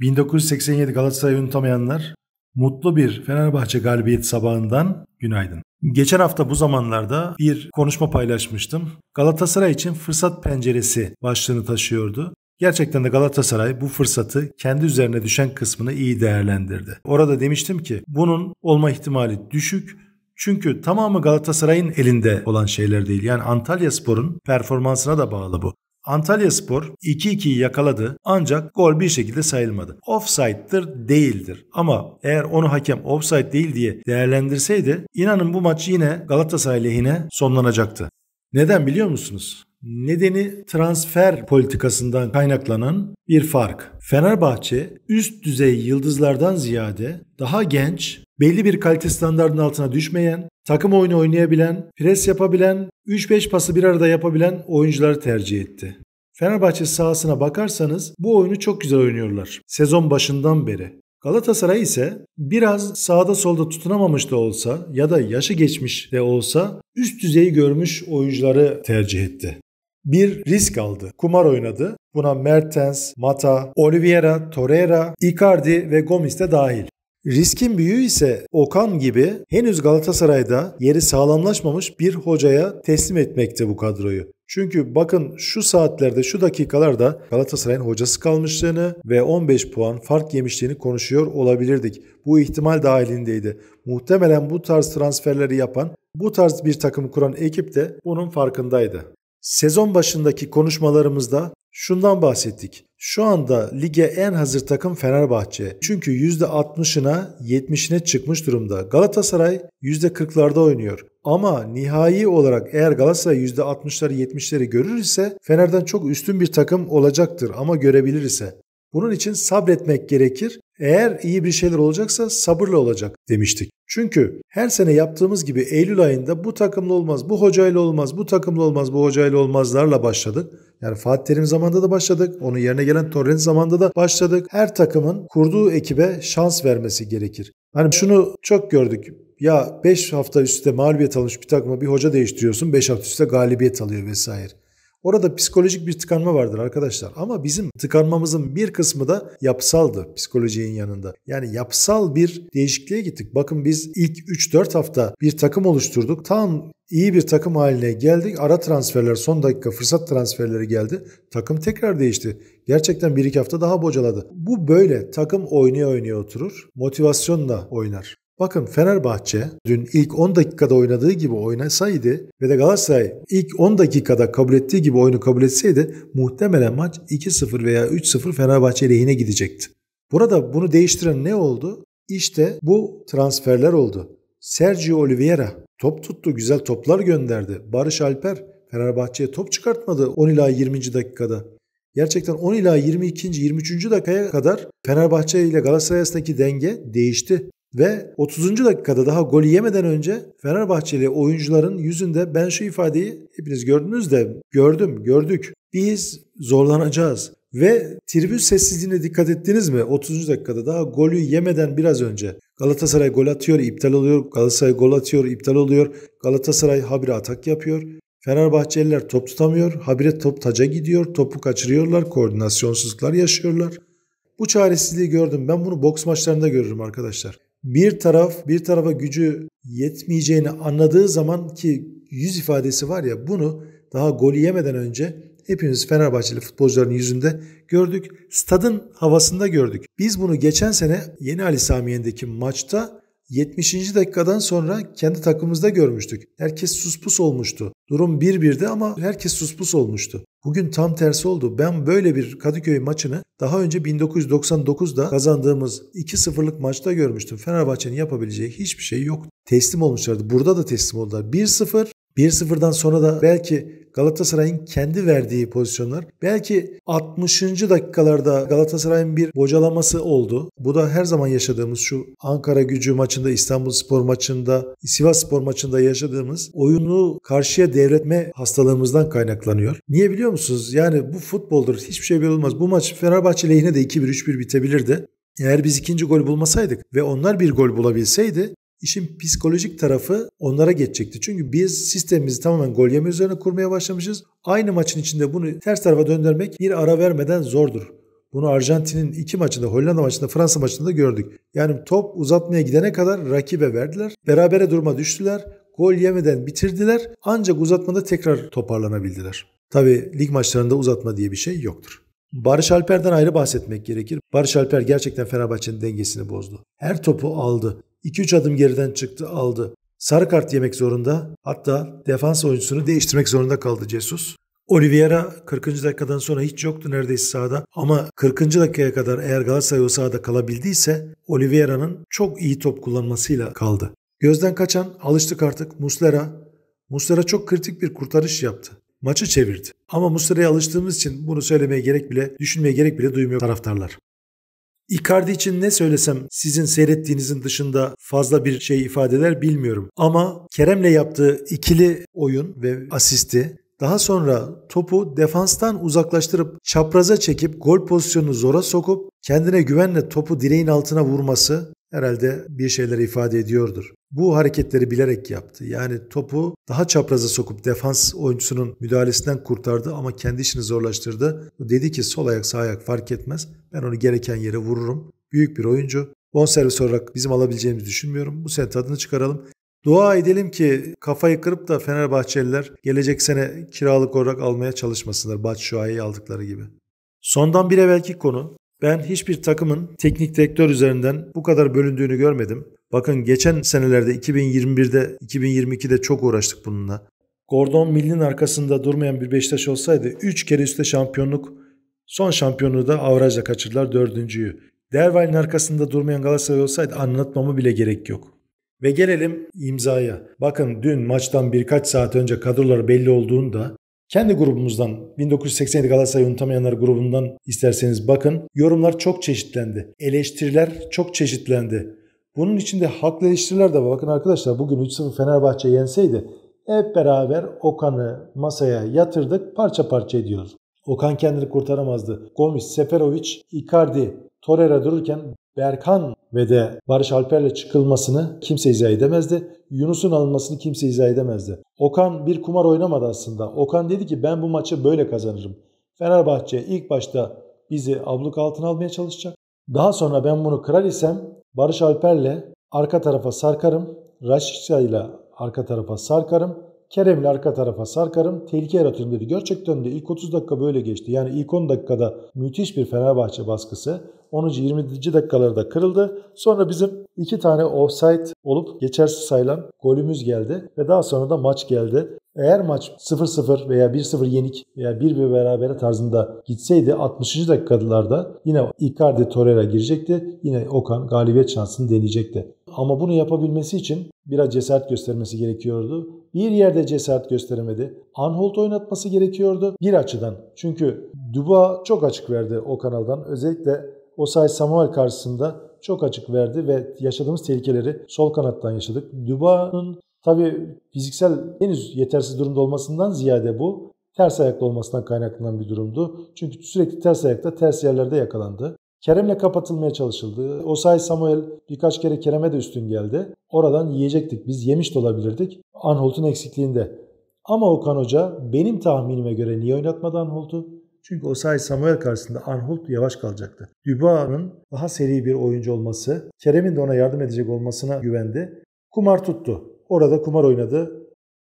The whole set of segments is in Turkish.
1987 Galatasaray'ı unutamayanlar mutlu bir Fenerbahçe galibiyet sabahından günaydın. Geçen hafta bu zamanlarda bir konuşma paylaşmıştım. Galatasaray için fırsat penceresi başlığını taşıyordu. Gerçekten de Galatasaray bu fırsatı kendi üzerine düşen kısmını iyi değerlendirdi. Orada demiştim ki bunun olma ihtimali düşük çünkü tamamı Galatasaray'ın elinde olan şeyler değil. Yani Antalya Spor'un performansına da bağlı bu. Antalya Spor 2-2'yi yakaladı ancak gol bir şekilde sayılmadı. Offside'dır değildir ama eğer onu hakem offside değil diye değerlendirseydi inanın bu maç yine Galatasaray lehine sonlanacaktı. Neden biliyor musunuz? Nedeni transfer politikasından kaynaklanan bir fark. Fenerbahçe üst düzey yıldızlardan ziyade daha genç, belli bir kalite standartının altına düşmeyen takım oyunu oynayabilen, pres yapabilen, 3-5 pası bir arada yapabilen oyuncuları tercih etti. Fenerbahçe sahasına bakarsanız bu oyunu çok güzel oynuyorlar sezon başından beri. Galatasaray ise biraz sağda solda tutunamamış da olsa ya da yaşı geçmiş de olsa üst düzeyi görmüş oyuncuları tercih etti. Bir risk aldı, kumar oynadı. Buna Mertens, Mata, Oliveira, Torreira, Icardi ve Gomis de dahil. Riskin büyüğü ise Okan gibi henüz Galatasaray'da yeri sağlamlaşmamış bir hocaya teslim etmekte bu kadroyu. Çünkü bakın şu saatlerde şu dakikalarda Galatasaray'ın hocası kalmışlığını ve 15 puan fark yemişliğini konuşuyor olabilirdik. Bu ihtimal dahilindeydi. Muhtemelen bu tarz transferleri yapan, bu tarz bir takım kuran ekip de bunun farkındaydı. Sezon başındaki konuşmalarımızda şundan bahsettik. Şu anda lige en hazır takım Fenerbahçe. Çünkü %60'ına 70'ine çıkmış durumda. Galatasaray %40'larda oynuyor. Ama nihai olarak eğer Galatasaray %60'ları 70'leri görür ise Fener'den çok üstün bir takım olacaktır ama görebilir ise. Bunun için sabretmek gerekir. Eğer iyi bir şeyler olacaksa sabırla olacak demiştik. Çünkü her sene yaptığımız gibi Eylül ayında bu takımla olmaz, bu hocayla olmaz, bu takımla olmaz, bu hocayla olmazlarla başladık. Yani Fatih Terim zamanında da başladık. Onun yerine gelen Torrent zamanında da başladık. Her takımın kurduğu ekibe şans vermesi gerekir. Hani şunu çok gördük. Ya 5 hafta üstte mağlubiyet almış bir takıma bir hoca değiştiriyorsun. 5 hafta üstte galibiyet alıyor vesaire. Orada psikolojik bir tıkanma vardır arkadaşlar. Ama bizim tıkanmamızın bir kısmı da yapısaldı psikolojinin yanında. Yani yapısal bir değişikliğe gittik. Bakın biz ilk 3-4 hafta bir takım oluşturduk. Tam iyi bir takım haline geldik. Ara transferler, son dakika fırsat transferleri geldi. Takım tekrar değişti. Gerçekten bir iki hafta daha bocaladı. Bu böyle takım oynaya oynaya oturur. Motivasyonla oynar. Bakın Fenerbahçe dün ilk 10 dakikada oynadığı gibi oynasaydı ve de Galatasaray ilk 10 dakikada kabul ettiği gibi oyunu kabul etseydi muhtemelen maç 2-0 veya 3-0 Fenerbahçe lehine gidecekti. Burada bunu değiştiren ne oldu? İşte bu transferler oldu. Sergio Oliveira top tuttu, güzel toplar gönderdi. Barış Alper Fenerbahçe'ye top çıkartmadı 10 ila 20. dakikada. Gerçekten 10 ila 22. 23. dakikaya kadar Fenerbahçe ile Galatasaray arasındaki denge değişti. Ve 30. dakikada daha gol yemeden önce Fenerbahçeli oyuncuların yüzünde ben şu ifadeyi hepiniz gördünüz de gördüm, gördük. Biz zorlanacağız. Ve tribün sessizliğine dikkat ettiniz mi? 30. dakikada daha golü yemeden biraz önce Galatasaray gol atıyor, iptal oluyor. Galatasaray gol atıyor, iptal oluyor. Galatasaray habire atak yapıyor. Fenerbahçeliler top tutamıyor. Habire top taca gidiyor. Topu kaçırıyorlar. Koordinasyonsuzluklar yaşıyorlar. Bu çaresizliği gördüm. Ben bunu boks maçlarında görürüm arkadaşlar bir taraf bir tarafa gücü yetmeyeceğini anladığı zaman ki yüz ifadesi var ya bunu daha gol yemeden önce hepimiz Fenerbahçeli futbolcuların yüzünde gördük. Stadın havasında gördük. Biz bunu geçen sene Yeni Ali Samiye'ndeki maçta 70. dakikadan sonra kendi takımımızda görmüştük. Herkes suspus olmuştu. Durum 1-1'di ama herkes suspus olmuştu. Bugün tam tersi oldu. Ben böyle bir Kadıköy maçını daha önce 1999'da kazandığımız 2-0'lık maçta görmüştüm. Fenerbahçe'nin yapabileceği hiçbir şey yoktu. Teslim olmuşlardı. Burada da teslim oldular. 1-0 1-0'dan sonra da belki Galatasaray'ın kendi verdiği pozisyonlar. Belki 60. dakikalarda Galatasaray'ın bir bocalaması oldu. Bu da her zaman yaşadığımız şu Ankara gücü maçında, İstanbul Spor maçında, Sivas Spor maçında yaşadığımız oyunu karşıya devretme hastalığımızdan kaynaklanıyor. Niye biliyor musunuz? Yani bu futboldur. Hiçbir şey olmaz. Bu maç Fenerbahçe lehine de 2-1, 3-1 bitebilirdi. Eğer biz ikinci gol bulmasaydık ve onlar bir gol bulabilseydi İşin psikolojik tarafı onlara geçecekti. Çünkü biz sistemimizi tamamen gol yeme üzerine kurmaya başlamışız. Aynı maçın içinde bunu ters tarafa döndürmek bir ara vermeden zordur. Bunu Arjantin'in iki maçında, Hollanda maçında, Fransa maçında gördük. Yani top uzatmaya gidene kadar rakibe verdiler. Berabere duruma düştüler. Gol yemeden bitirdiler. Ancak uzatmada tekrar toparlanabildiler. Tabi lig maçlarında uzatma diye bir şey yoktur. Barış Alper'den ayrı bahsetmek gerekir. Barış Alper gerçekten Fenerbahçe'nin dengesini bozdu. Her topu aldı. 2-3 adım geriden çıktı aldı. Sarı kart yemek zorunda hatta defans oyuncusunu değiştirmek zorunda kaldı Jesus. Oliveira 40. dakikadan sonra hiç yoktu neredeyse sahada ama 40. dakikaya kadar eğer Galatasaray o sahada kalabildiyse Oliveira'nın çok iyi top kullanmasıyla kaldı. Gözden kaçan alıştık artık Muslera. Muslera çok kritik bir kurtarış yaptı. Maçı çevirdi. Ama Muslera'ya alıştığımız için bunu söylemeye gerek bile, düşünmeye gerek bile duymuyor taraftarlar. Icardi için ne söylesem sizin seyrettiğinizin dışında fazla bir şey ifade eder bilmiyorum. Ama Kerem'le yaptığı ikili oyun ve asisti daha sonra topu defanstan uzaklaştırıp çapraza çekip gol pozisyonunu zora sokup kendine güvenle topu direğin altına vurması herhalde bir şeyler ifade ediyordur. Bu hareketleri bilerek yaptı. Yani topu daha çapraza sokup defans oyuncusunun müdahalesinden kurtardı ama kendi işini zorlaştırdı. Dedi ki sol ayak sağ ayak fark etmez. Ben onu gereken yere vururum. Büyük bir oyuncu. Bonservis olarak bizim alabileceğimizi düşünmüyorum. Bu sene tadını çıkaralım. Dua edelim ki kafayı kırıp da Fenerbahçeliler gelecek sene kiralık olarak almaya çalışmasınlar Batshuayi'yi aldıkları gibi. Sondan bir evvelki konu ben hiçbir takımın teknik direktör üzerinden bu kadar bölündüğünü görmedim. Bakın geçen senelerde 2021'de, 2022'de çok uğraştık bununla. Gordon Mill'in arkasında durmayan bir Beşiktaş olsaydı 3 kere üstte şampiyonluk, son şampiyonluğu da avrajla kaçırdılar dördüncüyü. Derval'in arkasında durmayan Galatasaray olsaydı anlatmamı bile gerek yok. Ve gelelim imzaya. Bakın dün maçtan birkaç saat önce kadrolar belli olduğunda kendi grubumuzdan 1987 Galatasaray Unutamayanlar grubundan isterseniz bakın. Yorumlar çok çeşitlendi. Eleştiriler çok çeşitlendi. Bunun içinde haklı eleştiriler de var. Bakın arkadaşlar bugün 3-0 Fenerbahçe yenseydi hep beraber Okan'ı masaya yatırdık parça parça ediyoruz. Okan kendini kurtaramazdı. Gomis, Seferovic, Icardi, Torreira dururken Berkan ve de Barış Alper'le çıkılmasını kimse izah edemezdi. Yunus'un alınmasını kimse izah edemezdi. Okan bir kumar oynamadı aslında. Okan dedi ki ben bu maçı böyle kazanırım. Fenerbahçe ilk başta bizi abluk altına almaya çalışacak. Daha sonra ben bunu kral isem Barış Alper'le arka tarafa sarkarım. Raşitça ile arka tarafa sarkarım. Kerem'le arka tarafa sarkarım. Tehlike yaratıyorum dedi. Gerçekten de ilk 30 dakika böyle geçti. Yani ilk 10 dakikada müthiş bir Fenerbahçe baskısı. 10. 20. dakikalarda kırıldı. Sonra bizim iki tane offside olup geçersiz sayılan golümüz geldi ve daha sonra da maç geldi. Eğer maç 0-0 veya 1-0 yenik veya 1-1 berabere tarzında gitseydi 60. dakikalarda yine Icardi Torreira girecekti. Yine Okan galibiyet şansını deneyecekti. Ama bunu yapabilmesi için biraz cesaret göstermesi gerekiyordu. Bir yerde cesaret gösteremedi. Anholt oynatması gerekiyordu bir açıdan. Çünkü Duba çok açık verdi o kanaldan. Özellikle Osay Samuel karşısında çok açık verdi ve yaşadığımız tehlikeleri sol kanattan yaşadık. Duba'nın Tabii fiziksel henüz yetersiz durumda olmasından ziyade bu ters ayaklı olmasından kaynaklanan bir durumdu. Çünkü sürekli ters ayakta ters yerlerde yakalandı. Kerem'le kapatılmaya çalışıldı. Osay Samuel birkaç kere Kerem'e de üstün geldi. Oradan yiyecektik. Biz yemiş de olabilirdik. Anholt'un eksikliğinde. Ama Okan Hoca benim tahminime göre niye oynatmadı Anholt'u? Çünkü Osay Samuel karşısında Anholt yavaş kalacaktı. Dubois'ın daha seri bir oyuncu olması, Kerem'in de ona yardım edecek olmasına güvendi. Kumar tuttu. Orada kumar oynadı.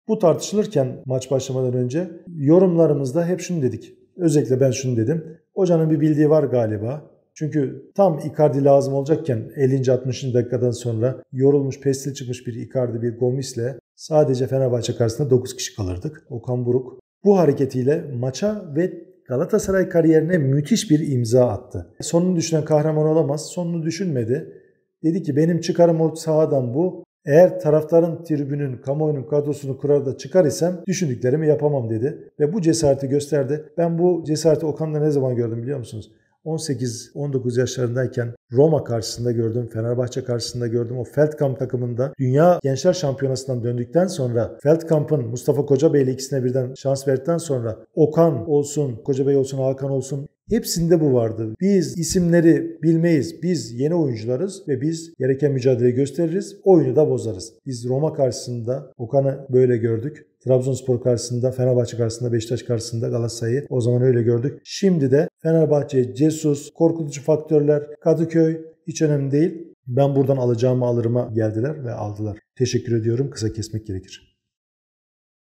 Bu tartışılırken maç başlamadan önce yorumlarımızda hep şunu dedik. Özellikle ben şunu dedim. Hocanın bir bildiği var galiba. Çünkü tam Icardi lazım olacakken 50. 60. dakikadan sonra yorulmuş, pestil çıkmış bir Icardi, bir Gomis'le sadece Fenerbahçe karşısında 9 kişi kalırdık. Okan Buruk bu hareketiyle maça ve Galatasaray kariyerine müthiş bir imza attı. Sonunu düşünen kahraman olamaz. Sonunu düşünmedi. Dedi ki benim çıkarım o sahadan bu. Eğer taraftarın tribünün, kamuoyunun kadrosunu kurar da çıkar isem düşündüklerimi yapamam dedi. Ve bu cesareti gösterdi. Ben bu cesareti Okan'da ne zaman gördüm biliyor musunuz? 18-19 yaşlarındayken Roma karşısında gördüm, Fenerbahçe karşısında gördüm. O Feldkamp takımında Dünya Gençler Şampiyonası'ndan döndükten sonra Feldkamp'ın Mustafa Kocabey ile ikisine birden şans verdikten sonra Okan olsun, Kocabey olsun, Hakan olsun Hepsinde bu vardı. Biz isimleri bilmeyiz. Biz yeni oyuncularız ve biz gereken mücadele gösteririz. Oyunu da bozarız. Biz Roma karşısında Okan'ı böyle gördük. Trabzonspor karşısında, Fenerbahçe karşısında, Beşiktaş karşısında Galatasaray'ı o zaman öyle gördük. Şimdi de Fenerbahçe, Cesus, korkutucu faktörler, Kadıköy hiç önemli değil. Ben buradan alacağımı alırıma geldiler ve aldılar. Teşekkür ediyorum. Kısa kesmek gerekir.